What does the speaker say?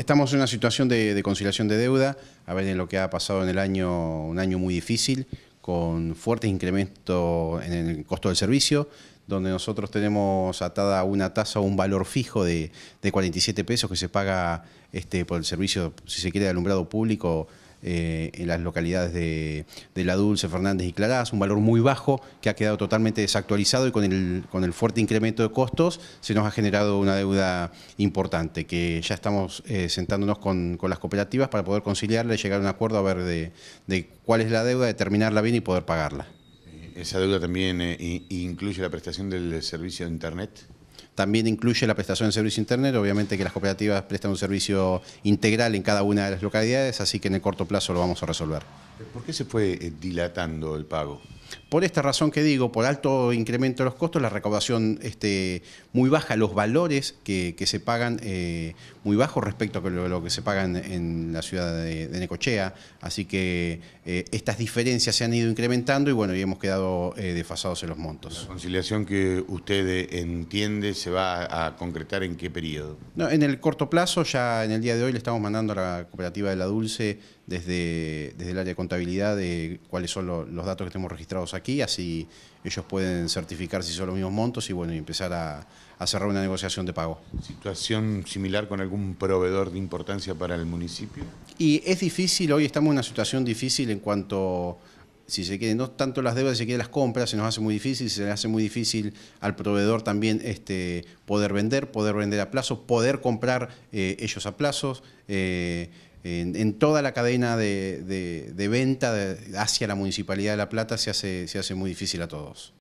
Estamos en una situación de, conciliación de deuda, a ver en lo que ha pasado en el año, un año muy difícil, con fuertes incrementos en el costo del servicio, donde nosotros tenemos atada una tasa o un valor fijo de, de 47 pesos que se paga este, por el servicio, si se quiere, de alumbrado público eh, en las localidades de, La Dulce, Fernández y Clarás, un valor muy bajo que ha quedado totalmente desactualizado y con el, con el fuerte incremento de costos se nos ha generado una deuda importante que ya estamos eh, sentándonos con, las cooperativas para poder conciliarla y llegar a un acuerdo a ver de, cuál es la deuda, determinarla bien y poder pagarla. Eh, ¿Esa deuda también incluye la prestación del servicio de Internet? También incluye la prestación de servicio Internet, obviamente que las cooperativas prestan un servicio integral en cada una de las localidades, así que en el corto plazo lo vamos a resolver. ¿Por qué se fue eh, dilatando el pago? Por esta razón que digo, por alto incremento de los costos, la recaudación este, muy baja, los valores que, se pagan eh, muy bajos respecto a lo, que se pagan en la ciudad de, Necochea. Así que eh, estas diferencias se han ido incrementando y bueno, y hemos quedado eh, desfasados en los montos. ¿La conciliación que usted entiende se va a concretar en qué periodo? en el corto plazo, ya en el día de hoy le estamos mandando a la cooperativa de la Dulce desde, el área de contabilidad de cuáles son los datos que tenemos registrados aquí, así ellos pueden certificar si son los mismos montos y bueno, empezar a, cerrar una negociación de pago. ¿Situación similar con algún proveedor de importancia para el municipio? Y es difícil, hoy estamos en una situación difícil en cuanto, si se quieren, no tanto las deudas, si se quieren las compras, se nos hace muy difícil, se le hace muy difícil al proveedor también este, poder vender, poder vender a plazo, poder comprar eh, ellos a plazos. Eh, en, toda la cadena de, de venta hacia la Municipalidad de La Plata se hace, se hace muy difícil a todos.